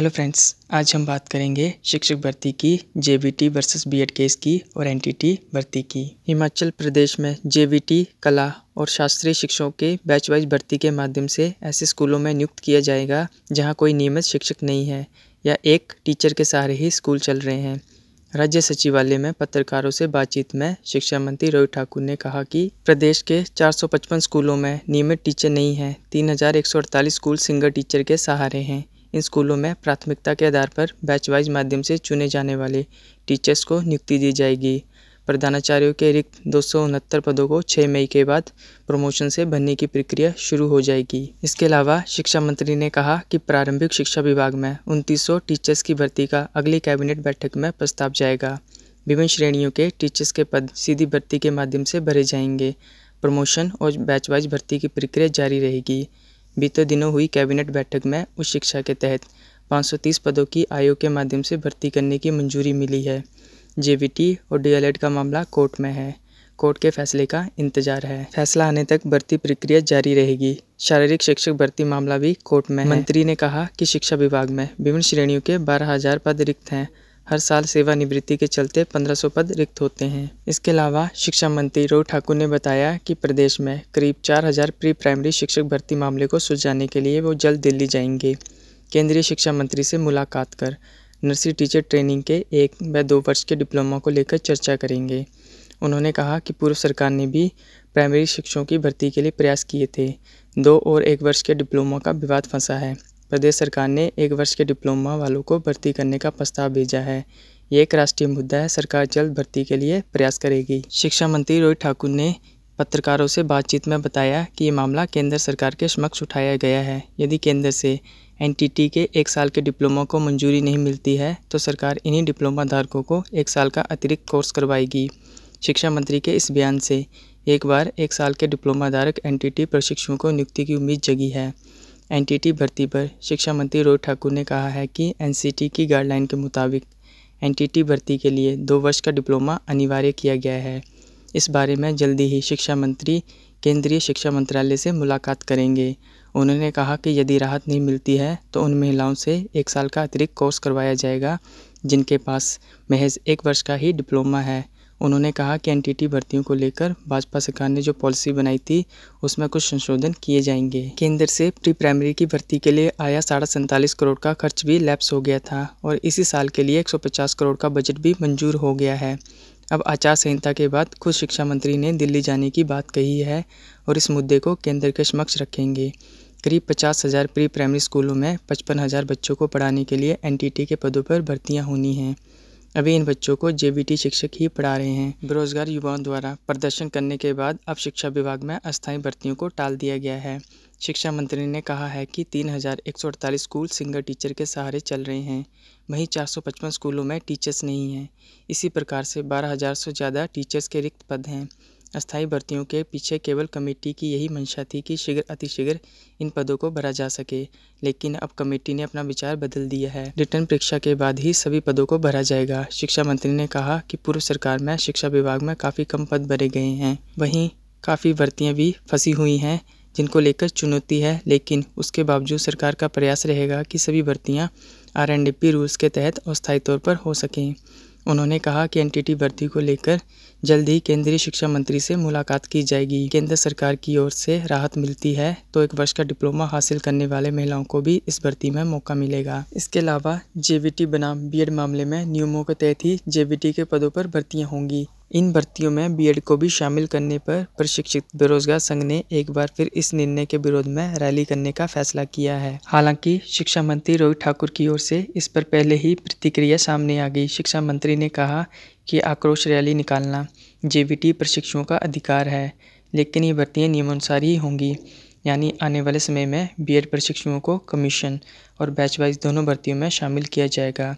hello friends आज हम बात करेंगे शिक्षक भर्ती की जेबीटी वर्सेस बीएड केस की और एनटीटी भर्ती की हिमाचल प्रदेश में जेबीटी कला और शास्त्रीय शिक्षकों के बैच वाइज भर्ती के माध्यम से ऐसे स्कूलों में नियुक्त किया जाएगा जहां कोई नियमित शिक्षक नहीं है या एक टीचर के सहारे ही स्कूल चल रहे हैं राज्य सचिवालय में पत्रकारों से बातचीत में शिक्षा मंत्री रोहित ठाकुर ने कहा कि प्रदेश के 455 स्कूलों में नियमित टीचर नहीं हैं तीन स्कूल सिंगल टीचर के सहारे हैं इन स्कूलों में प्राथमिकता के आधार पर बैच वाइज माध्यम से चुने जाने वाले टीचर्स को नियुक्ति दी जाएगी प्रधानाचार्यों के रिक्त दो पदों को 6 मई के बाद प्रमोशन से भरने की प्रक्रिया शुरू हो जाएगी इसके अलावा शिक्षा मंत्री ने कहा कि प्रारंभिक शिक्षा विभाग में उनतीस टीचर्स की भर्ती का अगली कैबिनेट बैठक में प्रस्ताव जाएगा विभिन्न श्रेणियों के टीचर्स के पद सीधी भर्ती के माध्यम से भरे जाएंगे प्रमोशन और बैच वाइज भर्ती की प्रक्रिया जारी रहेगी बीते दिनों हुई कैबिनेट बैठक में उच्च शिक्षा के तहत 530 पदों की आयोग के माध्यम से भर्ती करने की मंजूरी मिली है जेवीटी और डी का मामला कोर्ट में है कोर्ट के फैसले का इंतजार है फैसला आने तक भर्ती प्रक्रिया जारी रहेगी शारीरिक शिक्षक भर्ती मामला भी कोर्ट में मंत्री ने कहा कि शिक्षा विभाग में विभिन्न श्रेणियों के बारह हजार पद रिक्त हैं हर साल सेवानिवृत्ति के चलते 1500 पद रिक्त होते हैं इसके अलावा शिक्षा मंत्री रोहित ठाकुर ने बताया कि प्रदेश में करीब 4000 प्री प्राइमरी शिक्षक भर्ती मामले को सुलझाने के लिए वो जल्द दिल्ली जाएंगे केंद्रीय शिक्षा मंत्री से मुलाकात कर नर्सरी टीचर ट्रेनिंग के एक व दो वर्ष के डिप्लोमा को लेकर चर्चा करेंगे उन्होंने कहा कि पूर्व सरकार ने भी प्राइमरी शिक्षकों की भर्ती के लिए प्रयास किए थे दो और एक वर्ष के डिप्लोमा का विवाद फंसा है प्रदेश सरकार ने एक वर्ष के डिप्लोमा वालों को भर्ती करने का प्रस्ताव भेजा है ये एक राष्ट्रीय मुद्दा है सरकार जल्द भर्ती के लिए प्रयास करेगी शिक्षा मंत्री रोहित ठाकुर ने पत्रकारों से बातचीत में बताया कि ये मामला केंद्र सरकार के समक्ष उठाया गया है यदि केंद्र से एनटीटी के एक साल के डिप्लोमा को मंजूरी नहीं मिलती है तो सरकार इन्हीं डिप्लोमा धारकों को एक साल का अतिरिक्त कोर्स करवाएगी शिक्षा मंत्री के इस बयान से एक बार एक साल के डिप्लोमा धारक टी प्रशिक्षुओं को नियुक्ति की उम्मीद जगी है एनटीटी भर्ती पर शिक्षा मंत्री रोहित ठाकुर ने कहा है कि एनसीटी की गाइडलाइन के मुताबिक एनटीटी भर्ती के लिए दो वर्ष का डिप्लोमा अनिवार्य किया गया है इस बारे में जल्दी ही शिक्षा मंत्री केंद्रीय शिक्षा मंत्रालय से मुलाकात करेंगे उन्होंने कहा कि यदि राहत नहीं मिलती है तो उन महिलाओं से एक साल का अतिरिक्त कोर्स करवाया जाएगा जिनके पास महज एक वर्ष का ही डिप्लोमा है उन्होंने कहा कि एनटीटी भर्तियों को लेकर भाजपा सरकार ने जो पॉलिसी बनाई थी उसमें कुछ संशोधन किए जाएंगे केंद्र से प्री प्राइमरी की भर्ती के लिए आया साढ़े सैंतालीस करोड़ का खर्च भी लैप्स हो गया था और इसी साल के लिए 150 करोड़ का बजट भी मंजूर हो गया है अब आचार संहिता के बाद खुद शिक्षा मंत्री ने दिल्ली जाने की बात कही है और इस मुद्दे को केंद्र के समक्ष रखेंगे करीब पचास हज़ार प्री प्राइमरी स्कूलों में पचपन हज़ार बच्चों को पढ़ाने के लिए एनटीटी के पदों पर भर्तियां होनी हैं अभी इन बच्चों को जे शिक्षक ही पढ़ा रहे हैं बेरोजगार युवाओं द्वारा प्रदर्शन करने के बाद अब शिक्षा विभाग में अस्थायी भर्तियों को टाल दिया गया है शिक्षा मंत्री ने कहा है कि तीन हज़ार एक सौ अड़तालीस स्कूल सिंगल टीचर के सहारे चल रहे हैं वहीं चार सौ पचपन स्कूलों में टीचर्स नहीं हैं इसी प्रकार से बारह हज़ार से ज़्यादा टीचर्स के रिक्त पद हैं अस्थाई भर्तियों के पीछे केवल कमेटी की यही मंशा थी कि शीघ्र अतिशीघ्र इन पदों को भरा जा सके लेकिन अब कमेटी ने अपना विचार बदल दिया है रिटर्न परीक्षा के बाद ही सभी पदों को भरा जाएगा शिक्षा मंत्री ने कहा कि पूर्व सरकार में शिक्षा विभाग में काफ़ी कम पद भरे गए हैं वहीं काफ़ी भर्तियाँ भी फंसी हुई हैं जिनको लेकर चुनौती है लेकिन उसके बावजूद सरकार का प्रयास रहेगा कि सभी भर्तियाँ आर रूल्स के तहत अस्थायी तौर पर हो सकें उन्होंने कहा कि एनटीटी भर्ती को लेकर जल्द ही केंद्रीय शिक्षा मंत्री से मुलाकात की जाएगी केंद्र सरकार की ओर से राहत मिलती है तो एक वर्ष का डिप्लोमा हासिल करने वाले महिलाओं को भी इस भर्ती में मौका मिलेगा इसके अलावा जेवीटी बनाम बीएड मामले में नियमों के तहत ही जेवीटी के पदों पर भर्तियां होंगी इन भर्तियों में बीएड को भी शामिल करने पर प्रशिक्षित बेरोजगार संघ ने एक बार फिर इस निर्णय के विरोध में रैली करने का फैसला किया है हालांकि शिक्षा मंत्री रोहित ठाकुर की ओर से इस पर पहले ही प्रतिक्रिया सामने आ गई शिक्षा मंत्री ने कहा कि आक्रोश रैली निकालना जे प्रशिक्षुओं का अधिकार है लेकिन ये भर्तियाँ नियमानुसार ही होंगी यानी आने वाले समय में एड प्रशिक्षुओं को कमीशन और बैच वाइज दोनों भर्तियों में शामिल किया जाएगा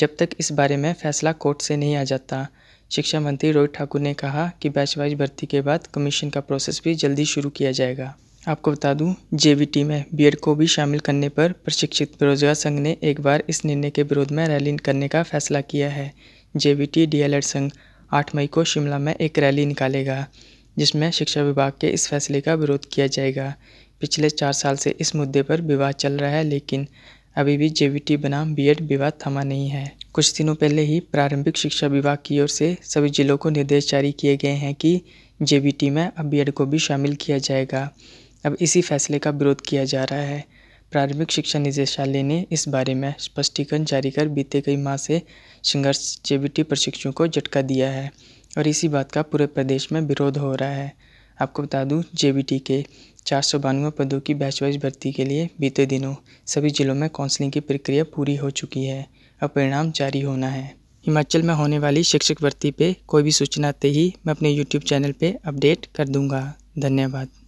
जब तक इस बारे में फैसला कोर्ट से नहीं आ जाता शिक्षा मंत्री रोहित ठाकुर ने कहा कि बैच वाइज भर्ती के बाद कमीशन का प्रोसेस भी जल्दी शुरू किया जाएगा आपको बता दूं जेवीटी में बीएड को भी शामिल करने पर प्रशिक्षित बेरोजगार संघ ने एक बार इस निर्णय के विरोध में रैली करने का फैसला किया है जेवीटी डीएलएड संघ आठ मई को शिमला में एक रैली निकालेगा जिसमें शिक्षा विभाग के इस फैसले का विरोध किया जाएगा पिछले चार साल से इस मुद्दे पर विवाद चल रहा है लेकिन अभी भी जे बनाम बीएड विवाद थमा नहीं है कुछ दिनों पहले ही प्रारंभिक शिक्षा विभाग की ओर से सभी जिलों को निर्देश जारी किए गए हैं कि जे में अब बी को भी शामिल किया जाएगा अब इसी फैसले का विरोध किया जा रहा है प्रारंभिक शिक्षा निदेशालय ने इस बारे में स्पष्टीकरण जारी कर बीते कई माह से संघर्ष जे प्रशिक्षुओं को झटका दिया है और इसी बात का पूरे प्रदेश में विरोध हो रहा है आपको बता दूं जे के चार सौ बानवे पदों की बैच वाइज भर्ती के लिए बीते दिनों सभी ज़िलों में काउंसलिंग की प्रक्रिया पूरी हो चुकी है अब परिणाम जारी होना है हिमाचल में होने वाली शिक्षक भर्ती पे कोई भी सूचना आते ही मैं अपने यूट्यूब चैनल पे अपडेट कर दूंगा धन्यवाद